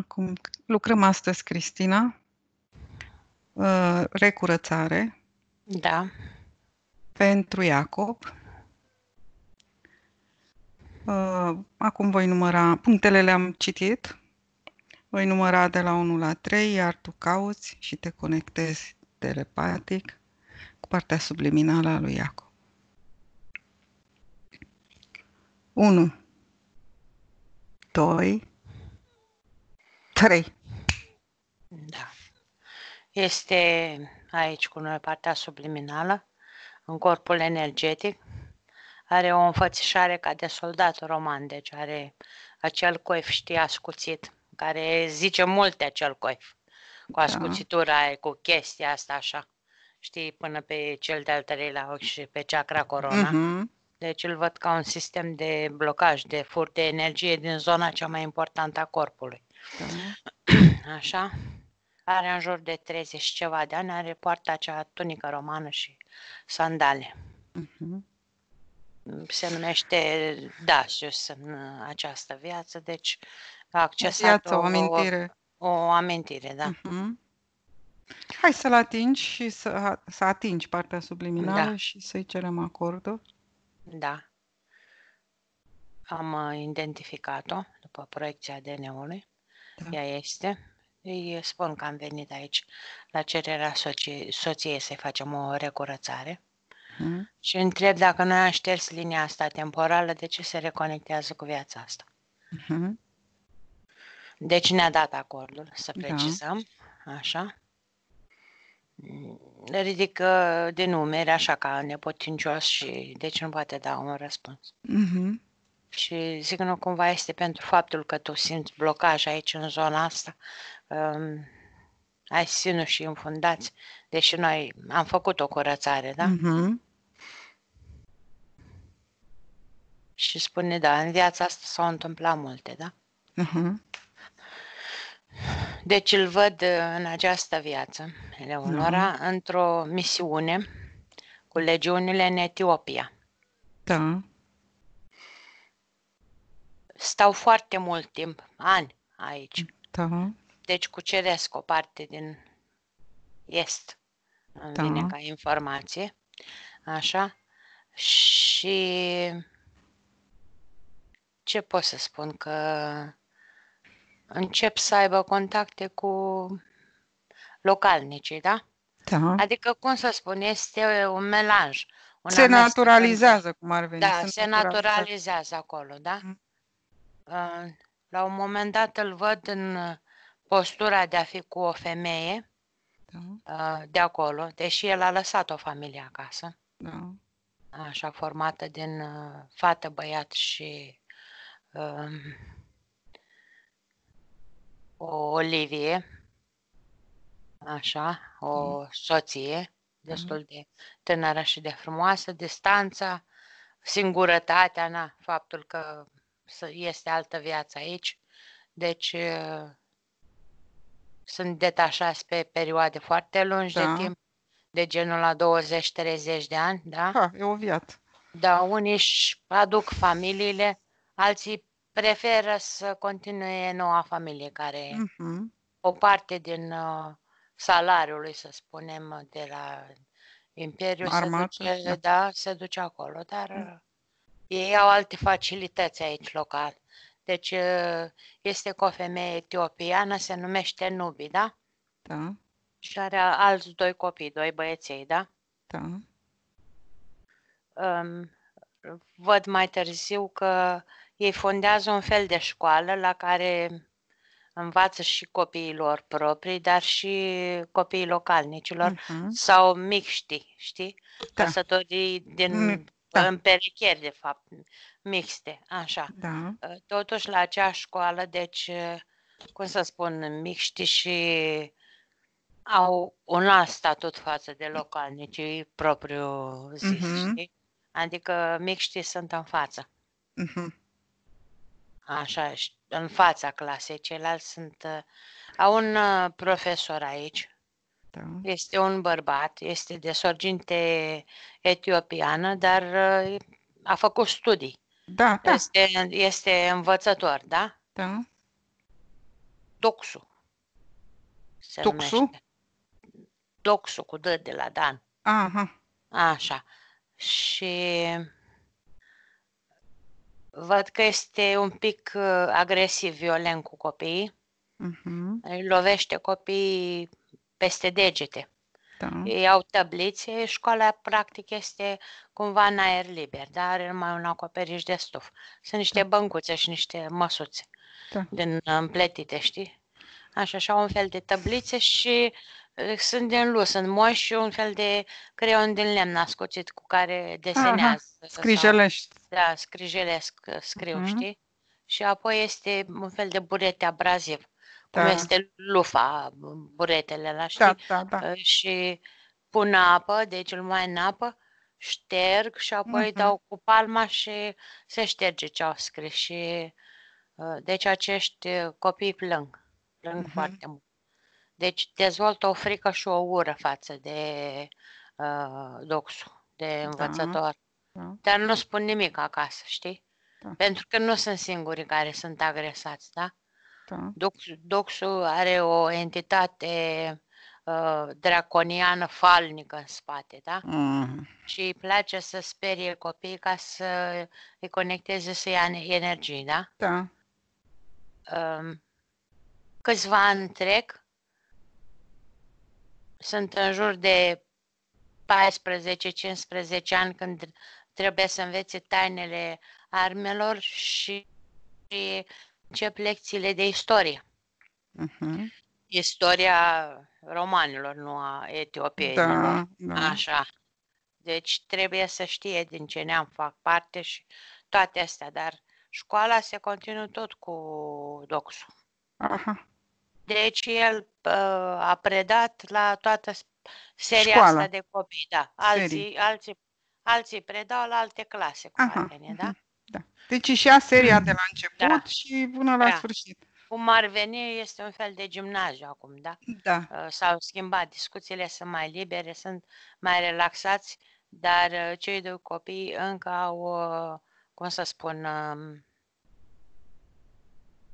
Acum lucrăm astăzi, Cristina, uh, recurățare. Da. Pentru Iacob. Uh, acum voi număra, punctele le-am citit. Voi număra de la 1 la 3, iar tu cauți și te conectezi telepatic cu partea subliminală a lui Iacob. 1 2 3. Da. Este aici cu noi partea subliminală, în corpul energetic. Are o înfățișare ca de soldat roman, deci are acel coif, știi, ascuțit, care zice multe acel coif. Cu da. ascuțitura da. cu chestia asta așa, știi, până pe cel de-al treilea ochi și pe chakra corona. Uh-huh. Deci îl văd ca un sistem de blocaj, de furt de energie din zona cea mai importantă a corpului. Da. Așa? Are în jur de 30 ceva de ani, are poarta acea tunică romană și sandale. Uh-huh. Se numește Dasius în uh, această viață, deci a accesat viață, o, o amintire. O, o amintire, da. Uh-huh. Hai să-l atingi și să, să atingi partea subliminală da. și să-i cerem acordul. Da. Am uh, identificat-o după proiecția ADN-ului ea este. Îi spun că am venit aici la cererea soției, soției să-i facem o recurățare. Mm. Și întreb dacă noi am șters linia asta temporală, de ce se reconectează cu viața asta? Mm-hmm. Deci ne-a dat acordul, să da. precizăm, da. așa. Ridică de numere, așa ca nepotincios și deci nu poate da un răspuns. Mm-hmm. Și zic, nu, cumva este pentru faptul că tu simți blocaj aici, în zona asta, um, ehm, ai sinu și înfundați deși noi am făcut o curățare, da? Uh-huh. Și spune, da, în viața asta s-au întâmplat multe, da? Uh-huh. Deci îl văd uh, în această viață, Eleonora, uh-huh. într-o misiune cu legiunile în Etiopia. Da stau foarte mult timp, ani aici. Da. Deci cuceresc o parte din est. Îmi da. vine ca informație. Așa. Și ce pot să spun? Că încep să aibă contacte cu localnicii, da? da. Adică, cum să spun, este un melanj. Un se amestec. naturalizează, cum ar veni. Da, se naturalizează acolo, da? Mm. La un moment dat îl văd în uh, postura de a fi cu o femeie da. Uh, de acolo, deși el a lăsat o familie acasă. Da. Așa, formată din uh, fată, băiat și um, o Olivie, așa, o soție destul de tânără și de frumoasă, distanța, singurătatea, na, faptul că este altă viață aici. Deci uh, sunt detașați pe perioade foarte lungi da. de timp, de genul la 20-30 de ani, da? Ha, e o viață. Da, unii își aduc familiile, alții preferă să continue noua familie care uh-huh. o parte din uh, salariul salariului, să spunem, de la Imperiu se duce, da. da. se duce acolo, dar mm. Ei au alte facilități aici local. Deci ă, este cu o femeie etiopiană, se numește Nubi, da? Da. Și are alți doi copii, doi băieței, da? Da. Um, văd mai târziu că ei fondează un fel de școală la care învață și copiilor proprii, dar și copiii localnicilor uh-huh. sau mixti, știi? Da. Căsătorii din mm da. în perecheri, de fapt, mixte, așa. Da. Ă, totuși, la acea școală, deci, ă, cum să spun, mixti și au un alt statut față de localnici, propriu zis, uh-huh. știi? Adică mixtii sunt în față. Uh-huh. Așa, în fața clasei, ceilalți sunt... Ă, au un profesor aici, da. Este un bărbat, este de sorginte etiopiană, dar uh, a făcut studii. Da, da. Este, este învățător, da? Da. Doxu. Se Doxu? Numește. Doxu, cu D de la Dan. Aha. Așa. Și văd că este un pic uh, agresiv, violent cu copiii. Uh-huh. Îi lovește copiii peste degete. Da. Ei au tablițe, școala practic este cumva în aer liber, dar are numai un acoperiș de stuf. Sunt niște da. băncuțe și niște măsuțe da. din uh, împletite, știi? Așa, așa, un fel de tablițe și uh, sunt din lus, sunt moși și un fel de creion din lemn ascuțit cu care desenează. Aha, scrijelești. Sau, da, scrijelesc, scriu, uh-huh. știi? Și apoi este un fel de burete abraziv da. cum este lufa, buretele la da, știi? Da, da, da. Și pun apă, deci îl mai în apă, șterg și apoi uh-huh. dau cu palma și se șterge ce au scris. Și, ă, deci acești ă, copii plâng, plâng uh-huh. foarte mult. Deci dezvoltă o frică și o ură față de uh, doxul, de da. învățător. Da. da. Dar nu spun nimic acasă, știi? Da. Pentru că nu sunt singurii care sunt agresați, da? Da. Dux, are o entitate uh, draconiană falnică în spate, da? Mm. Și îi place să sperie copiii ca să îi conecteze să ia energie, da? Da. Uh, câțiva ani trec, sunt în jur de 14-15 ani când trebuie să învețe tainele armelor și, și încep lecțiile de istorie. Uh-huh. Istoria romanilor, nu a Etiopiei. Da, nu? da. Așa. Deci trebuie să știe din ce neam fac parte și toate astea, dar școala se continuă tot cu doxul. Aha. Deci el uh, a predat la toată seria Școala. asta de copii, da. Alții, alții, alții predau la alte clase cu Aha. Atene, da? Mhm. Deci și a seria de la început da. și până la da. sfârșit. Cum ar veni, este un fel de gimnaziu acum, da? Da. Uh, s-au schimbat, discuțiile sunt mai libere, sunt mai relaxați, dar uh, cei doi copii încă au, uh, cum să spun, um,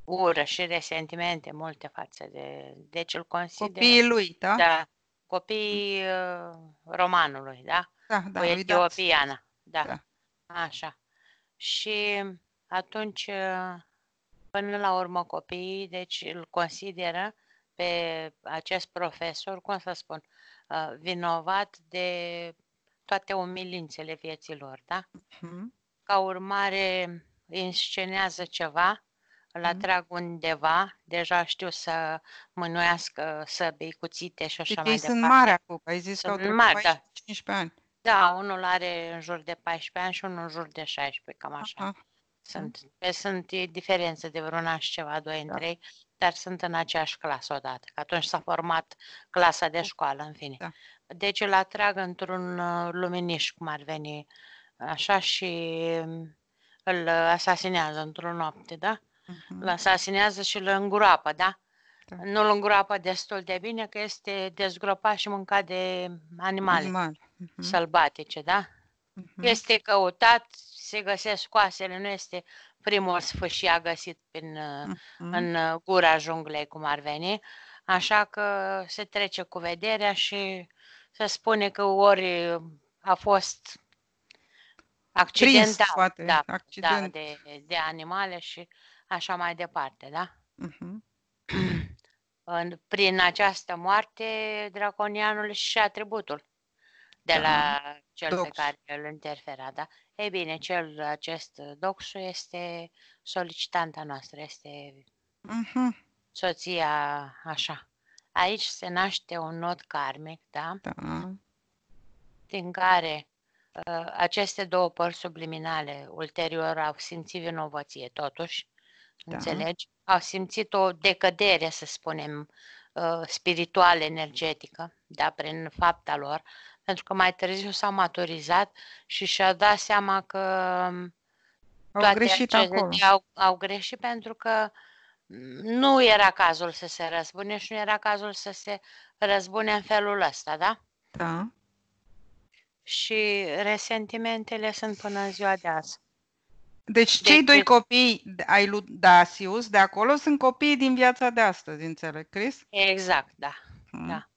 ură și resentimente multe față de... Deci îl consider... Copiii lui, da? Da, copiii romanului, da? Da, da, Cu etiopiana, da. da. Așa și atunci, până la urmă, copiii deci îl consideră pe acest profesor, cum să spun, uh, vinovat de toate umilințele vieții lor, da? Mhm. Ca urmare, inscenează ceva, îl mhm. atrag undeva, deja știu să mânuiască săbii, cuțite și așa mai deci mai ei sunt mari acum, ai zis sunt că au mari, da. 15 ani. Da, unul are în jur de 14 ani și unul în jur de 16, cam așa. Aha. Sunt, pe, sunt e diferență de vreun an și ceva, doi da. în trei, dar sunt în aceeași clasă odată, că atunci s-a format clasa de da. școală, în fine. Da. Deci îl atrag într-un uh, luminiș, cum ar veni, așa și um, îl uh, asasinează într-o noapte, da? Uh-huh. Îl asasinează și îl îngroapă, da? Da. Nu lungura apa destul de bine, că este dezgropat și mâncat de animale Animal. uh-huh. Mhm. sălbatice, da? Uh-huh. Este căutat, se găsesc coasele, nu este primul a găsit prin, uh-huh. în gura junglei, cum ar veni. Așa că se trece cu vederea și se spune că ori a fost accidentat, Prins, poate, da, da accident. da de, de animale și așa mai departe, da? Uh-huh în, prin această moarte, draconianul și atributul de da. la cel Dox. pe care îl interfera, da? Ei bine, cel acest doxu este solicitanta noastră, este uh-huh. soția așa. Aici se naște un nod karmic, da? da. Din care uh, aceste două părți subliminale ulterior au simțit vinovăție, totuși, da. înțelegi? Au simțit o decădere, să spunem, ă, spirituală, energetică, da, prin fapta lor, pentru că mai târziu s-au maturizat și și-au dat seama că mm, au toate greșit acolo. Au, au greșit pentru că mm, nu era cazul să se răzbune și nu era cazul să se răzbune în felul ăsta, da? Da. Și resentimentele sunt până în ziua de azi. Deci cei de doi copii ai lui Dasius de acolo sunt copiii din viața de astăzi, înțeleg, Cris? Exact, da. Hmm. da.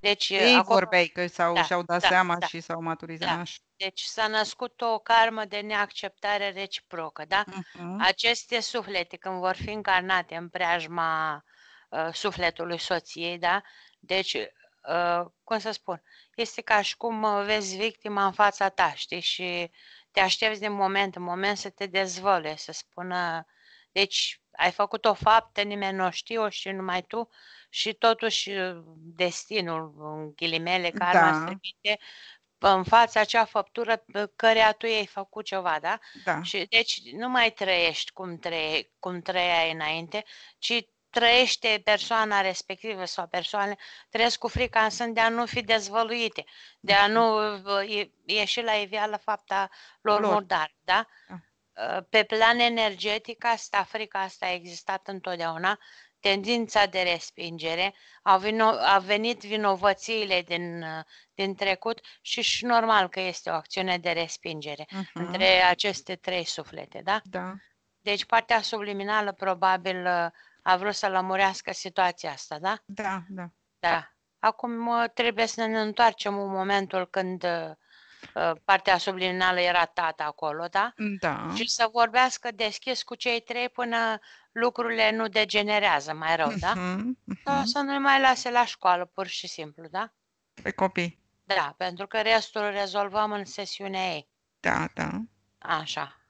Deci, Ei acolo... vorbeai că s-au, da, și-au dat da, seama da, și s-au maturizat. Da. Deci s-a născut o karmă de neacceptare reciprocă, da? Uh-huh. Aceste suflete, când vor fi încarnate în preajma uh, sufletului soției, da? Deci, uh, cum să spun, este ca și cum ă, vezi victima în fața ta, știi? Și te aștepți din moment în moment să te dezvăle, să spună, deci ai făcut o faptă, nimeni nu știu și numai tu și totuși uh, destinul, în ghilimele, care da. trimite în fața acea făptură care tu ai făcut ceva, da? da. Și, deci nu mai trăiești cum, trăie, cum trăiai înainte, ci trăiește persoana respectivă sau persoane trăiesc cu frica în sân de a nu fi dezvăluite, de a mm-hmm. nu uh, ieși la iveală fapta lor, lor. murdar, da? da. Uh, pe plan energetic, asta, frica asta a existat întotdeauna, tendința de respingere, au, vino, au venit vinovățiile din, uh, din trecut și și normal că este o acțiune de respingere uh-huh. între aceste trei suflete, da? Da. Deci partea subliminală probabil a vrut să lămurească situația asta, da? Da, da. Da. Acum trebuie să ne întoarcem în momentul când uh, uh, partea subliminală era tata acolo, da? Da. Și să vorbească deschis cu cei trei până lucrurile nu degenerează mai rău, da? Uh-huh, uh-huh. Sau să nu-i mai lase la școală, pur și simplu, da? Pe copii. Da, pentru că restul rezolvăm în sesiunea ei. Da, da. Așa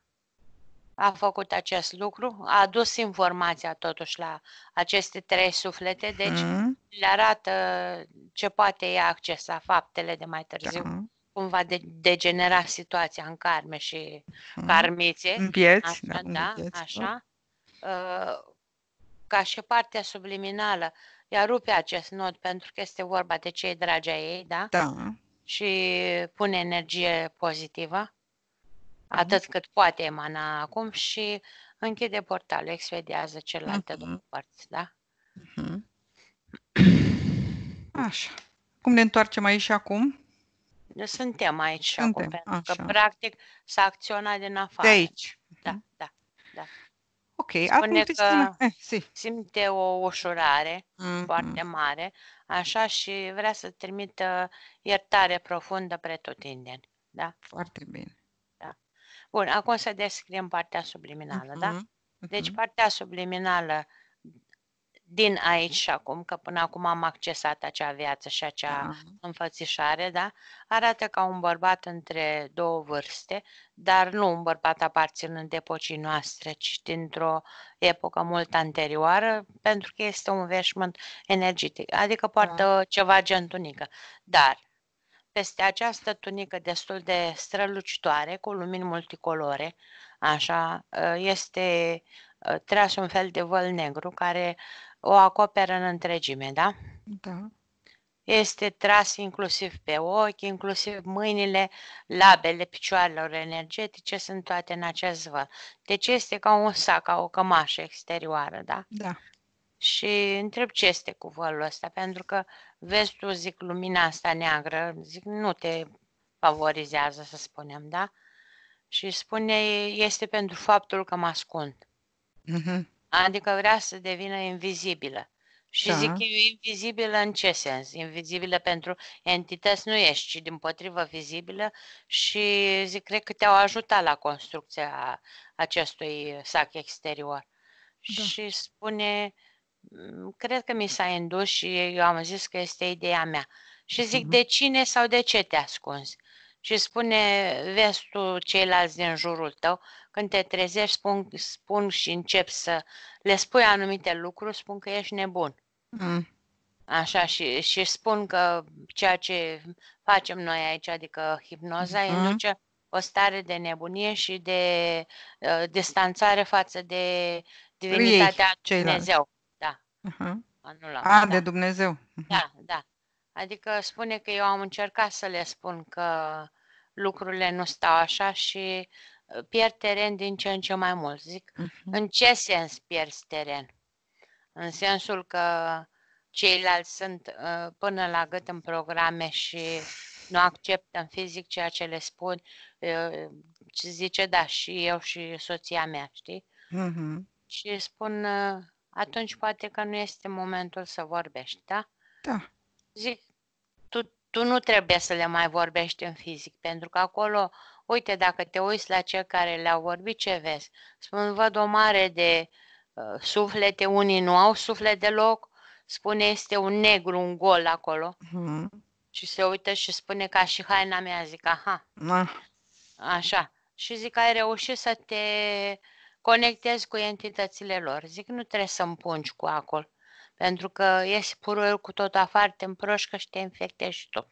a făcut acest lucru, a adus informația totuși la aceste trei suflete, deci mm. le arată ce poate ea accesa, faptele de mai da. târziu, da. cum va de- degenera situația în carme și mm. carmițe. În pieți, așa, da, da, pieți, da. așa. Da. Ca și partea subliminală, ea rupe acest nod pentru că este vorba de cei dragi a ei, da? Da. Și pune energie pozitivă atât cât poate emana acum și închide portalul, expediază celelalte uh-huh. două părți, da? Uh-huh. Așa. Cum ne întoarcem aici și acum? Suntem aici și Suntem, acum, pentru așa. că practic s-a acționat din afară. De aici. Da, uh-huh. da, da. Ok, Spune acum că Cristina... Eh, simte o ușurare mm-hmm. foarte mare, așa și vrea să trimită iertare profundă pretutindeni. Da? Foarte bine. Bun, acum să descriem partea subliminală, da? uh-huh. da? Deci partea subliminală din aici și acum, că până acum am accesat acea viață și acea uh-huh. înfățișare, da? Arată ca un bărbat între două vârste, dar nu un bărbat aparținând epocii noastre, ci dintr-o epocă mult anterioară, pentru că este un veșmânt energetic, adică poartă uh-huh. ceva gentunică. Dar peste această tunică destul de strălucitoare, cu lumini multicolore, așa, ă, este ă, tras un fel de văl negru care o acoperă în întregime, da? Da. Este tras inclusiv pe ochi, inclusiv mâinile, labele picioarelor energetice sunt toate în acest văl. Deci este ca un sac, ca o cămașă exterioară, da? Da și întreb ce este cu vălul ăsta, pentru că vezi tu, zic, lumina asta neagră, zic, nu te favorizează, să spunem, da? Și spune, este pentru faptul că mă ascund. Mm-hmm. Adică vrea să devină invizibilă. Și da. zic eu, invizibilă în ce sens? Invizibilă pentru entități nu ești, ci din potrivă vizibilă și zic, cred că te-au ajutat la construcția acestui sac exterior. Da. Și spune, uh, Mm, cred că mi s-a indus și eu am zis că este ideea mea. Și zic, uh-huh. de cine sau de ce te ascunzi? Și spune, vezi tu ceilalți din jurul tău, când te trezești, spun, spun și încep să le spui anumite lucruri, spun că ești nebun. Mm. Așa, și, și spun că ceea ce facem noi aici, adică hipnoza, mm. induce o stare de nebunie și de uh, distanțare față de divinitatea Ei, Dumnezeu. Uh-huh. Anul ăla. A, da. de Dumnezeu. Da, da. Adică spune că eu am încercat să le spun că lucrurile nu stau așa și uh, pierd teren din ce în ce mai mult. Zic, uh-huh. în ce sens pierzi teren? În sensul că ceilalți sunt uh, până la gât în programe și nu acceptă în fizic ceea ce le spun, uh, zice da, și eu și soția mea, știi? Uh-huh. Și spun, uh, atunci poate că nu este momentul să vorbești, da? Da. Zic, tu, tu nu trebuie să le mai vorbești în fizic, pentru că acolo, uite, dacă te uiți la cei care le-au vorbit, ce vezi? Spun, văd o mare de uh, suflete, unii nu au suflet deloc, spune, este un negru, un gol acolo. Mm-hmm. Și se uită și spune ca și haina mea, zic, aha. Mm. Așa. Și zic, ai reușit să te conectezi cu entitățile lor. Zic, nu trebuie să pungi cu acol, pentru că pur puruiul cu tot afară, te împroșcă și te infectezi și tu.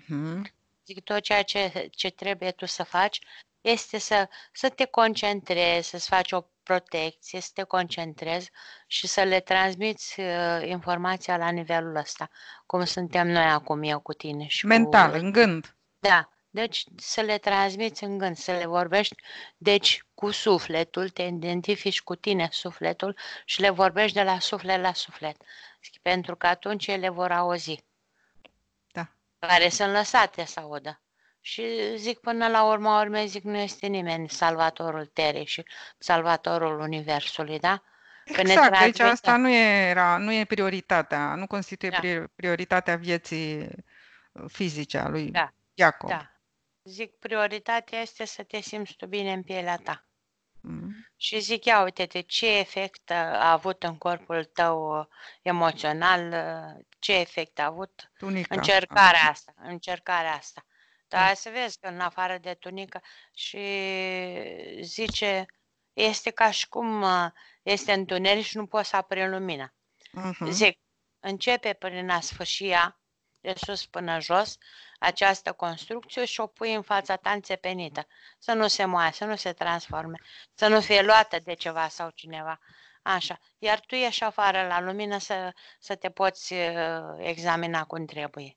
Mm-hmm. Zic, tot ceea ce, ce trebuie tu să faci este să, să te concentrezi, să-ți faci o protecție, să te concentrezi și să le transmiți uh, informația la nivelul ăsta, cum suntem noi acum, eu cu tine. Și Mental, cu... în gând. Da, deci să le transmiți în gând, să le vorbești, deci cu sufletul, te identifici cu tine sufletul și le vorbești de la suflet la suflet. Pentru că atunci ele vor auzi. Da. Care sunt lăsate să audă. Și zic până la urma urmei, zic, nu este nimeni salvatorul terei și salvatorul universului, da? Exact, ne transmită... deci asta nu, era, nu e prioritatea, nu constituie da. prioritatea vieții uh, fizice a lui da. Iacob. Da. Zic, prioritatea este să te simți tu bine în pielea ta. mm Și zic, ia uite-te, ce efect a avut în corpul tău uh, emoțional, uh, ce efect a avut Tunica. încercarea ah. asta, încercarea asta. Dar mm. să vezi că în afară de tunică și uh, zice, este ca și cum este întuneric și nu poți să apri lumina. Uh-huh. Mm-hmm. Zic, începe prin a sfârșia, de sus până jos, această construcție și o pui în fața ta înțepenită, să nu se moaie, să nu se transforme, să nu fie luată de ceva sau cineva. Așa. Iar tu ieși afară la lumină să, să te poți uh, examina cum trebuie.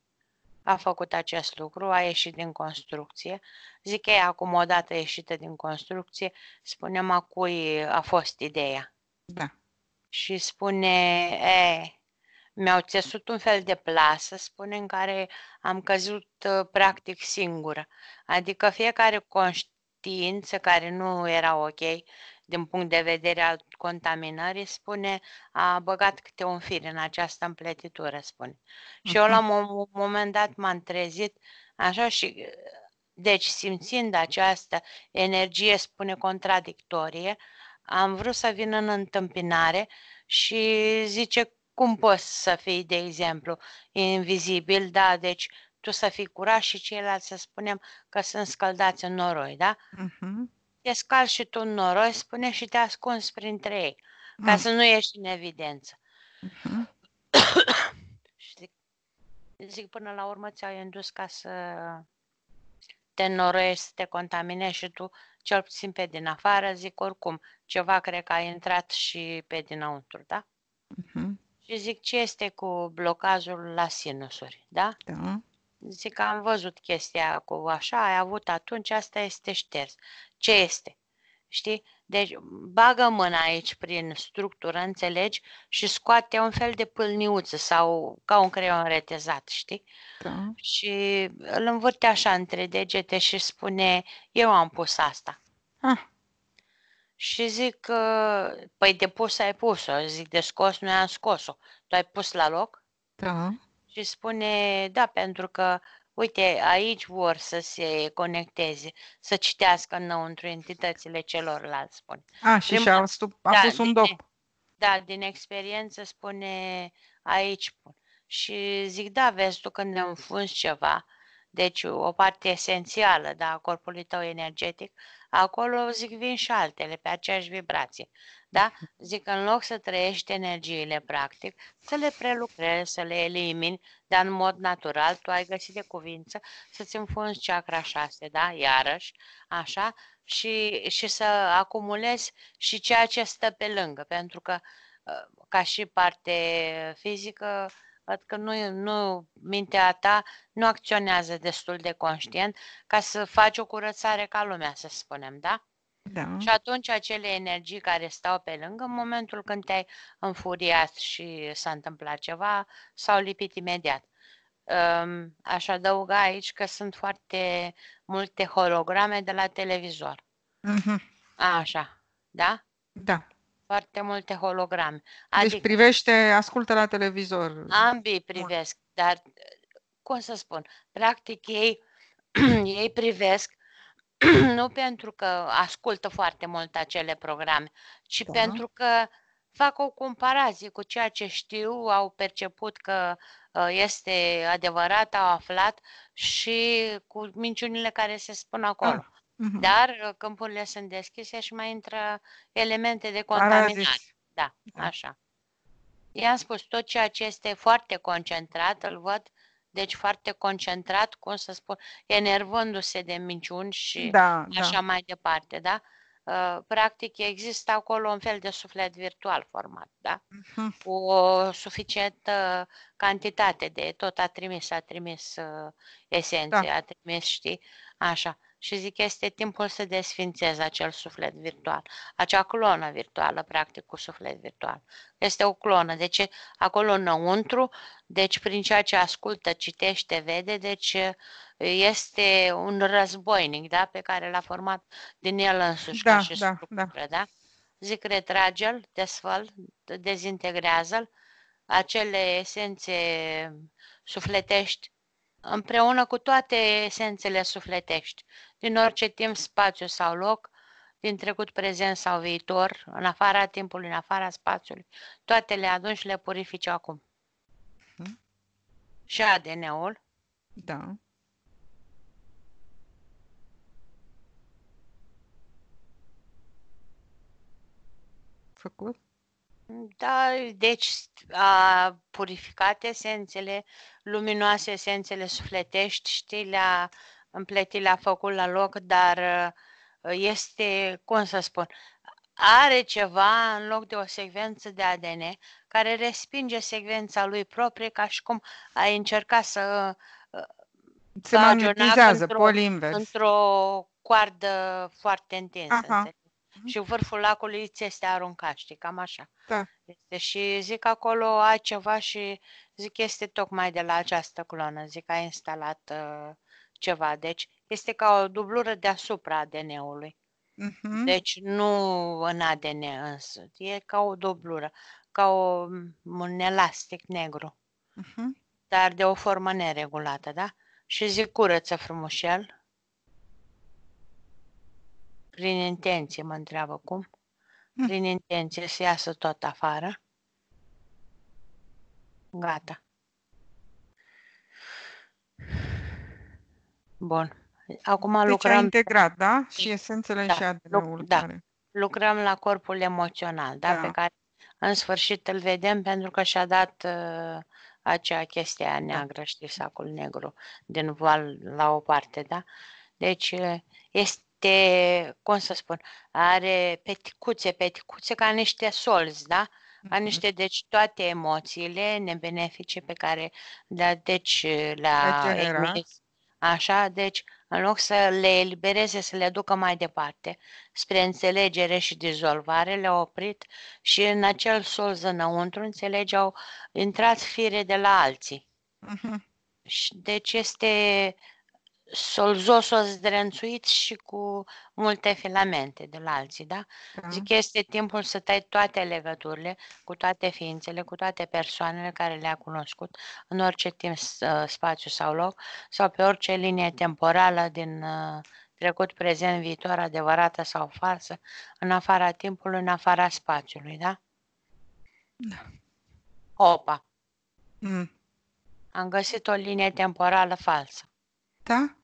A făcut acest lucru, a ieșit din construcție. Zic ei, acum odată ieșită din construcție, spune a cui a fost ideea. Da. Și spune, e, mi-au țesut un fel de plasă, spune, în care am căzut ă, practic singură. Adică fiecare conștiință care nu era ok din punct de vedere al contaminării, spune, a băgat câte un fir în această împletitură, spune. Uh-huh. Și eu mhm. la un moment dat m-am trezit așa și ă, deci, simțind această energie, spune, contradictorie, am vrut să vin în întâmpinare și zice cum poți să fii, de exemplu, invizibil, da, deci tu să fii curat și ceilalți să spunem că sunt scăldați în noroi, da? Uh-huh. Te scalzi și tu în noroi, spune și te ascunzi printre ei, uh-huh. ca mm. să nu ieși în evidență. Uh-huh. și Zic, până la urmă ți-au indus ca să te noroi, să te contaminezi și tu, cel puțin pe din afară, zic oricum, ceva cred că a intrat și pe dinăuntru, da? Uh-huh și zic ce este cu blocajul la sinusuri, da? Da. Zic am văzut chestia cu așa, ai avut atunci, asta este șters. Ce este? Știi? Deci bagă mâna aici prin structură, înțelegi, și scoate un fel de pâlniuță sau ca un creion retezat, știi? Da. Și îl învârte așa între degete și spune, eu am pus asta. Ah, și zic, că, păi de pus ai pus-o, zic de scos nu am scos-o. Tu ai pus la loc? Da. Și spune, da, pentru că, uite, aici vor să se conecteze, să citească înăuntru entitățile celorlalți, spune. A, și Prima, și a, a da, pus un dop. Da, din experiență spune, aici pun. Și zic, da, vezi tu când înfunzi ceva, deci o parte esențială da, a corpului tău energetic, acolo, zic, vin și altele pe aceeași vibrație. Da? Zic, în loc să trăiești energiile, practic, să le prelucrezi, să le elimini, dar în mod natural, tu ai găsit de cuvință să-ți înfunzi chakra 6, da? Iarăși, așa, și, și să acumulezi și ceea ce stă pe lângă, pentru că ă, ca și parte fizică, văd că nu, nu, mintea ta nu acționează destul de conștient ca să faci o curățare ca lumea, să spunem, da? Da. Și atunci acele energii care stau pe lângă, în momentul când te-ai înfuriat și s-a întâmplat ceva, s-au lipit imediat. Aș adăuga aici că sunt foarte multe holograme de la televizor. Uh-huh. A, așa, da? Da. Foarte multe holograme. Adică deci privește, ascultă la televizor. Ambii privesc, dar cum să spun, practic ei, ei privesc nu pentru că ascultă foarte mult acele programe, ci da. pentru că fac o comparație cu ceea ce știu, au perceput că ă, este adevărat, au aflat și cu minciunile care se spun acolo. Da huh Dar uh, câmpurile sunt deschise și mai intră elemente de contaminare. Da, da, așa. I-am spus, tot ceea ce este foarte concentrat, îl văd, deci foarte concentrat, cum să spun, enervându-se de minciuni și da, da. așa da. mai departe, da? Uh, practic există acolo un fel de suflet virtual format, da? Uh-huh. Cu o suficientă cantitate de tot a trimis, a trimis uh, esențe, da. a trimis, știi, așa și zic că este timpul să desfințez acel suflet virtual, acea clonă virtuală, practic cu suflet virtual. Este o clonă, deci acolo înăuntru, deci prin ceea ce ascultă, citește, vede, deci este un războinic, da, pe care l-a format din el însuși da, ca și da, da. structură, da. da? Zic, retrage-l, desfăl, dezintegrează-l, acele esențe sufletești împreună cu toate esențele sufletești, din orice timp, spațiu sau loc, din trecut, prezent sau viitor, în afara timpului, în afara spațiului, toate le adun și le purifici acum. Hmm? Și ADN-ul. Da. Făcut? Da, deci a purificat esențele luminoase, esențele sufletești, știi, le-a împletit, le-a făcut la loc, dar ă, este, cum să spun, are ceva în loc de o secvență de ADN care respinge secvența lui proprie ca și cum a încerca să ă, ă, se magnetizează, într-o, Într-o coardă foarte întinsă. Aha. Înțeleg? Mhm. și vârful lacului ți este aruncat, știi, cam așa. Da. Este, și zic acolo ai ceva și zic este tocmai de la această clonă, zic ai instalat uh, ceva, deci este ca o dublură deasupra ADN-ului. Uh-huh. Mhm. Deci nu în ADN însă, e ca o dublură, ca o, un elastic negru, uh-huh. dar de o formă neregulată, da? Și zic curăță frumușel, prin intenție, mă întreabă cum? Hm. Prin intenție să iasă tot afară. Gata. Bun. Acum deci lucrăm... integrat, da? Și da. esențele da, și ADN-ul. Da. Care... Lucrăm la corpul emoțional, da? da? Pe care în sfârșit îl vedem pentru că și-a dat uh, acea chestie aia da. neagră, știi, sacul negru, din val la o parte, da? Deci uh, este niște, cum să spun, are peticuțe, peticuțe ca niște solzi, da? Ca mhm. niște, deci, toate emoțiile nebenefice pe care, da, deci, la Așa, deci, în loc să le elibereze, să le ducă mai departe, spre înțelegere și dizolvare, le-au oprit și în acel solz înăuntru, înțelege, au intrat fire de la alții. Uh-huh. Deci este solzosul zdrențuit și cu multe filamente de la alții, da? da? Zic că este timpul să tai toate legăturile cu toate ființele, cu toate persoanele care le-a cunoscut în orice timp, uh, spațiu sau loc sau pe orice linie temporală din uh, trecut, prezent, viitor, adevărată sau falsă, în afara timpului, în afara spațiului, da? Da. Opa! Mm. Am găsit o linie temporală falsă. Da?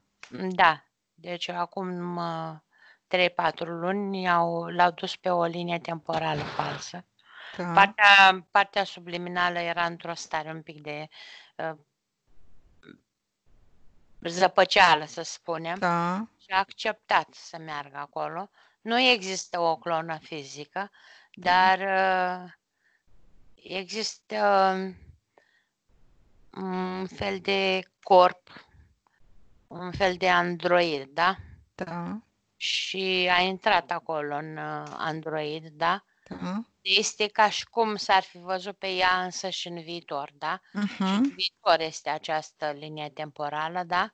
Da, deci acum 3-4 luni au, l-au dus pe o linie temporală falsă. Da. Partea, partea subliminală era într-o stare un pic de uh, zăpăceală, să spunem, da. și a acceptat să meargă acolo. Nu există o clonă fizică, mhm. dar uh, există uh, un fel de corp un fel de android, da? Da. Și a intrat acolo în uh, android, da? Da. Este ca și cum s-ar fi văzut pe ea însă și în viitor, da? Uh-huh. Și în viitor este această linie temporală, da?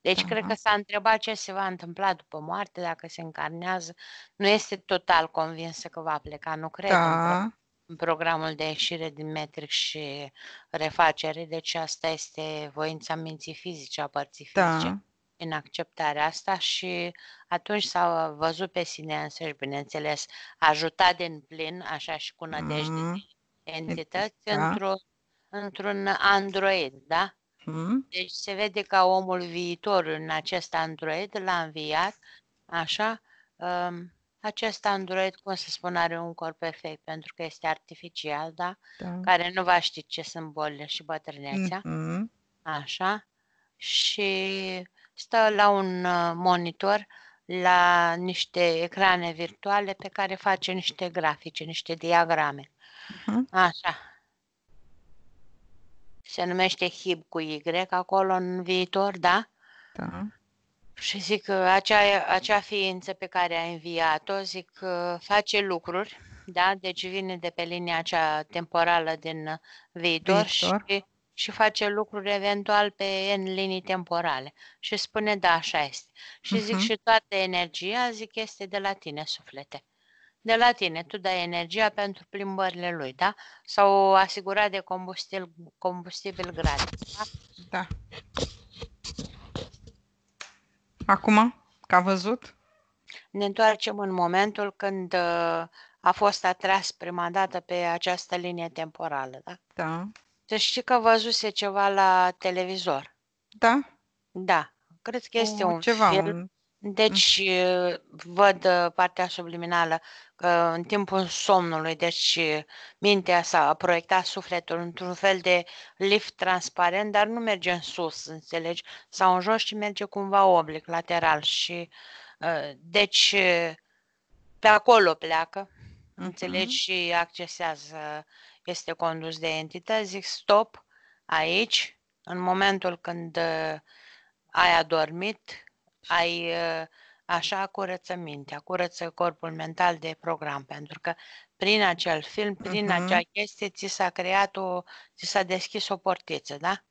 Deci da. cred că s-a întrebat ce se va întâmpla după moarte, dacă se încarnează. Nu este total convinsă că va pleca, nu cred. Da programul de ieșire din metric și refacere, deci asta este voința minții fizice, a părții da. fizice. Da în acceptarea asta și atunci s-a văzut pe sine însăși, bineînțeles, ajutat din plin, așa și cu mm-hmm. nădejde mm-hmm. entități, da. Exact. într-un, într-un android, da? Mm-hmm. Deci se vede ca omul viitor în acest android l-a înviat, așa, um, acest android, cum să spun, are un corp perfect pentru că este artificial, da? da. Care nu va ști ce sunt bolile și bătrânețea. Mm-hmm. Așa. Și stă la un uh, monitor la niște ecrane virtuale pe care face niște grafice, niște diagrame. Uh-huh. Așa. Se numește HIB cu Y acolo în viitor, da? Da. Și zic că acea, acea ființă pe care a înviat-o, zic că face lucruri, da? Deci vine de pe linia acea temporală din uh, viitor, viitor. Și, și face lucruri eventual pe în linii temporale. Și spune, da, așa este. Și uh-huh. zic, mhm. și toată energia, zic, este de la tine, suflete de la tine. Tu dai energia pentru plimbările lui, da? Sau asigurat de combustibil, combustibil gratis, da? Da. Acum, că a văzut? Ne întoarcem în momentul când uh, a fost atras prima dată pe această linie temporală, da? Da. Să știi că văzuse ceva la televizor. Da? Da. Cred că este o, un ceva, film. Un deci uh, văd uh, partea subliminală că în timpul somnului, deci uh, mintea s-a proiectat sufletul într-un fel de lift transparent, dar nu merge în sus, înțelegi, sau în jos, și merge cumva oblic, lateral și deci pe acolo pleacă, uh-huh. înțelegi, mm-hmm. și accesează, este condus de entități, zic stop aici, în momentul când ai adormit, ai ă, așa curăță mintea, curăță corpul mental de program, pentru că prin acel film, prin uh-huh. acea chestie, ți s-a creat o, ți s-a deschis o portiță, da?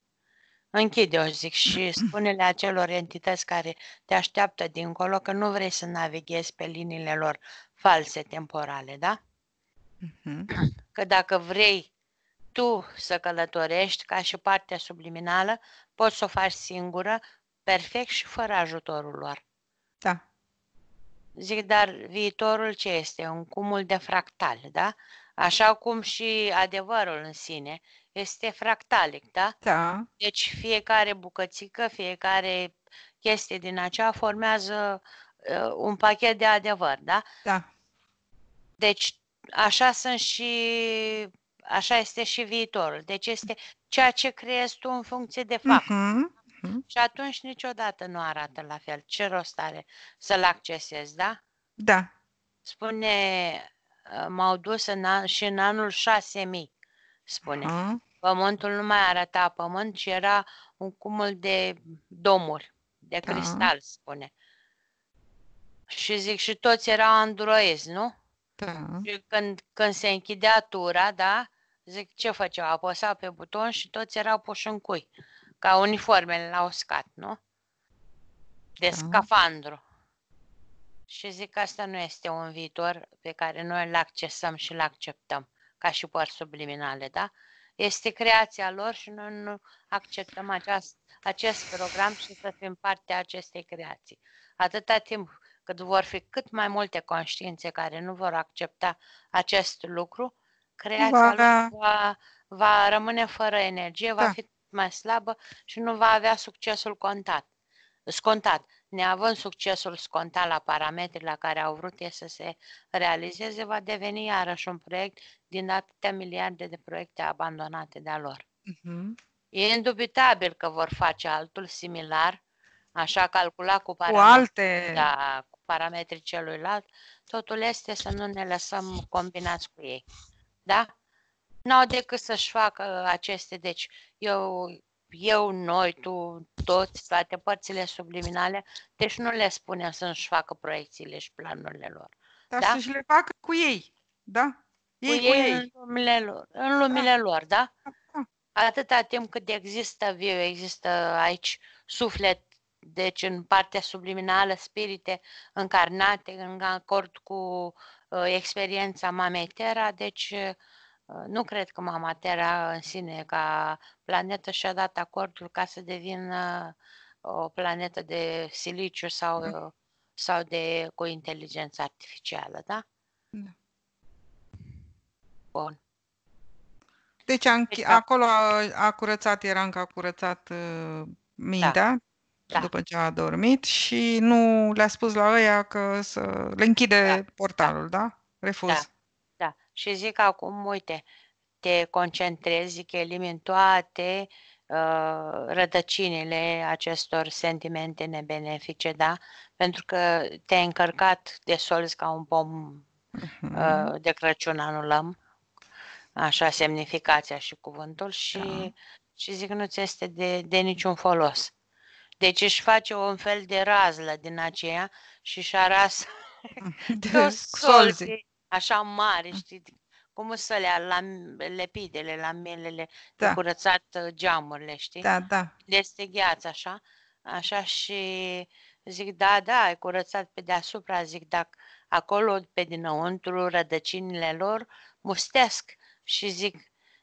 Închide-o, zic, și spune-le acelor entități care te așteaptă dincolo că nu vrei să navighezi pe liniile lor false temporale, da? Uh-huh. Că dacă vrei tu să călătorești ca și partea subliminală, poți să o faci singură, perfect și fără ajutorul lor. Da. Zic, dar viitorul ce este? Un cumul de fractal, da? Așa cum și adevărul în sine este fractalic, da? Da. Deci fiecare bucățică, fiecare chestie din acea formează uh, un pachet de adevăr, da? Da. Deci așa sunt și așa este și viitorul. Deci este ceea ce creezi tu în funcție de fapt. Uh-huh. Mhm. Și atunci niciodată nu arată la fel. Ce rost are să-l accesezi, da? Da. Spune, uh, m-au dus în an, și în anul 6000, spune. Uh-huh. Pământul nu mai arăta pământ, ci era un cumul de domuri, de da. cristal, spune. Și zic, și toți erau androizi, nu? Da. Și când, când se închidea tura, da, zic, ce făceau? Apăsau pe buton și toți erau puși în cui. Uh-huh ca uniformele la uscat, nu? De da. scafandru. Și zic că asta nu este un viitor pe care noi îl accesăm și îl acceptăm, ca și păr subliminale, da? Este creația lor și noi nu acceptăm aceast, acest program și să fim partea acestei creații. Atâta timp cât vor fi cât mai multe conștiințe care nu vor accepta acest lucru, creația va, lor va, va rămâne fără energie, da. va fi mai slabă și nu va avea succesul contat. scontat. Neavând succesul scontat la parametrii la care au vrut ei să se realizeze, va deveni iarăși un proiect din atâtea miliarde de proiecte abandonate de-a lor. Uh-huh. E indubitabil că vor face altul similar, așa calcula cu parametri, cu alte... da, cu parametrii celuilalt, totul este să nu ne lăsăm combinați cu ei. Da? n-au decât să-și facă aceste, deci eu, eu, noi, tu, toți, toate părțile subliminale, deci nu le spunem să-și facă proiecțiile și planurile lor. Dar da? să-și le facă cu ei, da? Ei, cu ei, cu ei. În lumile lor, în da. lumile da. lor, da? da. Atâta timp cât există viu, există aici suflet, deci în partea subliminală, spirite încarnate în acord cu uh, experiența mamei Terra, deci uh, Uh, nu cred că mama Terra în sine ca planetă și-a dat acordul ca să devină uh, o planetă de siliciu sau, mm. sau de cu inteligență artificială, da? Da. Bun. Deci, a, deci acolo a, a curățat, încă a curățat uh, da. mintea da. după ce a adormit și nu le-a spus la ăia că să le închide da. portalul, da? Refuz. Da și zic acum, uite, te concentrezi, zic, elimini toate uh, rădăcinile acestor sentimente nebenefice, da? Pentru că te-ai încărcat de solzi ca un pom mhm. uh, de Crăciun anulăm, așa semnificația și cuvântul și, da. și zic nu ți este de, de niciun folos. Deci își face un fel de razlă din aceea și își arasă de solzi așa mare, mm. știi, cum să le la lepidele, melele, da. curățat uh, geamurile, știi? Da, da. Este gheață, așa. Așa și zic, da, da, ai curățat pe deasupra, zic, dacă acolo pe dinăuntru rădăcinile lor mustesc și zic,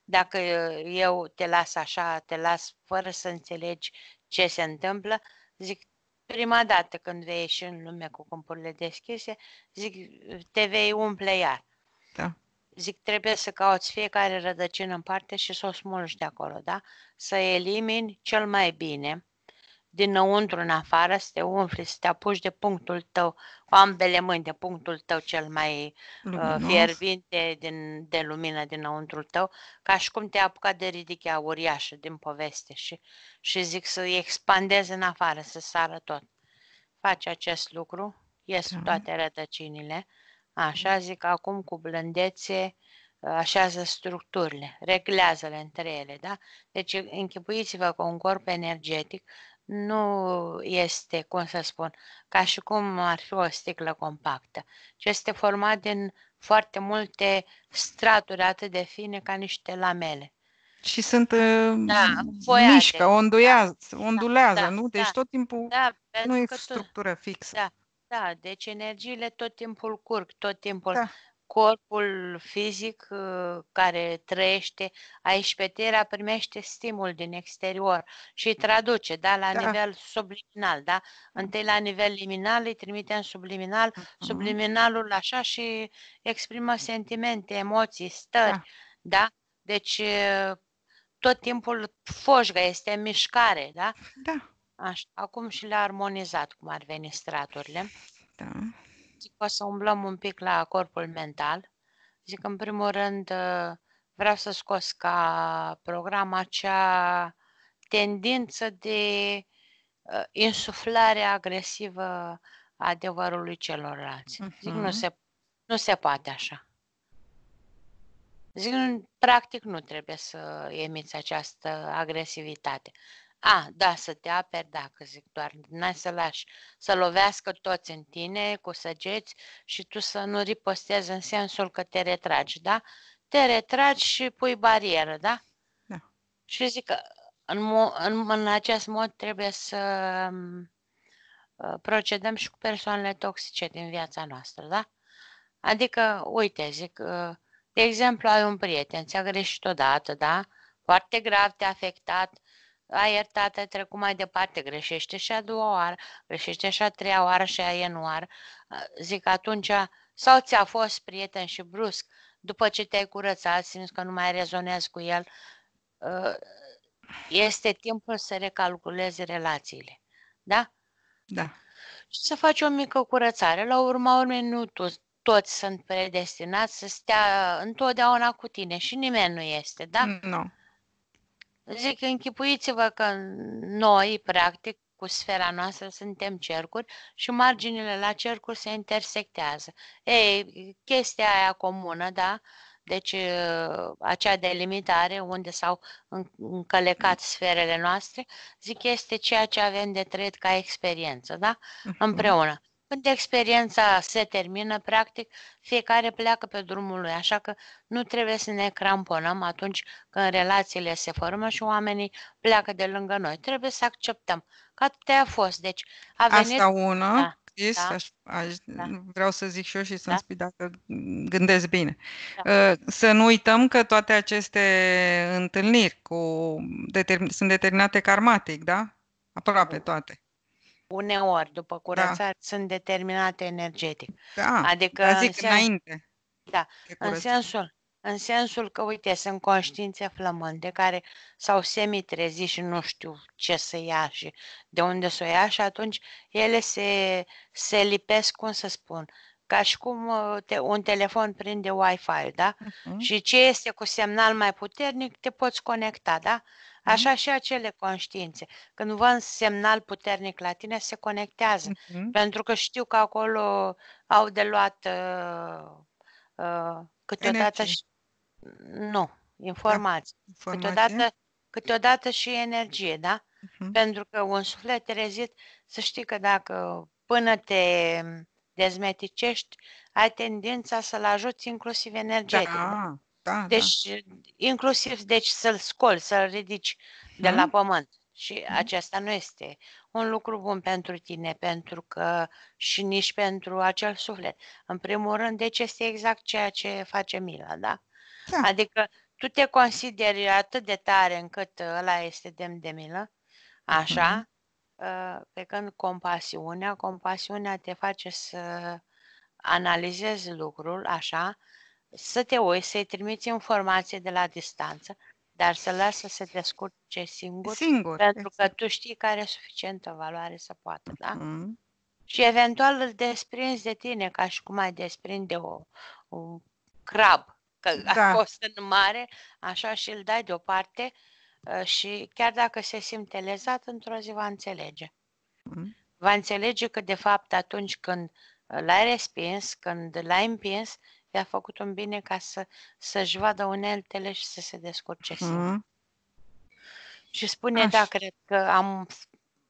dacă uh, eu te las așa, te las fără să înțelegi ce se întâmplă, zic, prima dată când vei ieși în lume cu câmpurile deschise, zic, te vei umple iar. Da. Zic, trebuie să cauți fiecare rădăcină în parte și să o smulgi de acolo, da? Să elimini cel mai bine dinăuntru în afară, să te umfli, să te apuci de punctul tău, cu ambele mâini, de punctul tău cel mai uh, fierbinte din, de lumină dinăuntru tău, ca și cum te-ai apucat de ridichea uriașă din poveste și, și zic să expandezi în afară, să sară tot. Faci acest lucru, ies da. toate rătăcinile, așa zic acum cu blândețe, uh, așează structurile, reglează-le între ele, da? Deci închipuiți-vă că un corp energetic nu este, cum să spun, ca și cum ar fi o sticlă compactă, ci este format din foarte multe straturi atât de fine ca niște lamele. Și sunt uh, da, voiate. mișcă, ondulează, da, da, ondulează da, nu? Deci da, tot timpul da, nu e structură fixă. Da, da, deci energiile tot timpul curg, tot timpul da corpul fizic uh, care trăiește aici pe Terra primește stimul din exterior și îi mm. traduce, da, la da. nivel subliminal, da? Întâi la nivel liminal îi trimite în subliminal, mm-hmm. subliminalul așa și exprimă sentimente, emoții, stări, da? da? Deci uh, tot timpul foșgă, este în mișcare, da? Da. Așa. Acum și le-a armonizat cum ar veni straturile. Da că o să umblăm un pic la corpul mental. Zic, în primul rând, ă, vreau să scos ca program acea tendință de ă, insuflare agresivă a adevărului celorlalți. Uh-huh. Zic, nu mhm. se, nu se poate așa. Zic, practic nu trebuie să emiți această agresivitate. A, da, să te aperi, dacă zic doar, n-ai să lași, să lovească toți în tine cu săgeți și tu să nu ripostezi în sensul că te retragi, da? Te retragi și pui barieră, da? Da. Și zic că în, mo- în, în acest mod trebuie să mm, ă, procedăm și cu persoanele toxice din viața noastră, da? Adică, uite, zic, ă, de exemplu, ai un prieten, ți-a greșit odată, da? Foarte grav te-a afectat, a iertat, ai trecut mai departe, greșește și a doua oară, greșește și a treia oară și a ar. Zic, atunci, sau ți-a fost prieten și brusc, după ce te-ai curățat, simți că nu mai rezonezi cu el, ă, este timpul să recalculezi relațiile. Da? Da. Și să faci o mică curățare. La urma urmei, nu tu, toți sunt predestinați să stea întotdeauna cu tine și nimeni nu este, da? Nu. No. Zic, închipuiți-vă că noi, practic, cu sfera noastră suntem cercuri și marginile la cercuri se intersectează. Ei, chestia aia comună, da? Deci ă, acea delimitare unde s-au încălecat sferele noastre, zic, este ceea ce avem de trăit ca experiență, da? Mhm. Împreună. Când experiența se termină, practic, fiecare pleacă pe drumul lui, așa că nu trebuie să ne cramponăm atunci când relațiile se formă și oamenii pleacă de lângă noi. Trebuie să acceptăm că atâtea a fost. Deci, a venit... Asta una, da, zis, da, aș, aș, da. vreau să zic și eu și să-mi da. spui dacă gândesc bine. Da. Ă, să nu uităm că toate aceste întâlniri cu determin, sunt determinate karmatic, da? Aproape da. toate uneori, după da. curățare, da. sunt determinate energetic. Da, adică da, zic în sens... înainte. Da, în sensul, în sensul că, uite, sunt conștiințe flămânde care s-au semitrezit și nu știu ce să ia și de unde să o ia și atunci ele se, se lipesc, cum să spun, ca și cum uh, te, un telefon prinde Wi-Fi, da? Uh-huh. Și ce este cu semnal mai puternic, te poți conecta, da? Așa și acele conștiințe. Când văd semnal puternic la tine, se conectează. Uh-huh. Pentru că știu că acolo au de luat uh, uh, câteodată și... Nu, da, informații. Da. Informație. Câteodată, câteodată și energie, da? Uh-huh. Pentru că un suflet trezit, să știi că dacă până te dezmeticești, ai tendința să-l ajuți inclusiv da. energetic. Da, da, da, deci, da. inclusiv, deci să-l scol, să-l ridici de mm. la pământ. Și mm. acesta nu este un lucru bun pentru tine, pentru că și nici pentru acel suflet. În primul rând, deci este exact ceea ce face mila, da? da. Adică tu te consideri atât de tare încât ăla este demn de milă, așa, mm. pe când compasiunea, compasiunea te face să analizezi lucrul, așa, să te uiți, să-i trimiți informații de la distanță, dar să lasă să se descurce singur, singur pentru exact. că tu știi că are suficientă valoare să poată, da? Mm. Și eventual îl desprinzi de tine, ca și cum ai desprinde o, un crab, că da. a fost în mare, așa și îl dai deoparte ă, și chiar dacă se simte lezat, într-o zi va înțelege. Mm. Va înțelege că, de fapt, atunci când ă, l-ai respins, când l-ai împins, i-a făcut un bine ca să, să-și vadă uneltele și să se descurce Mm. Și spune, Așa. da, cred că am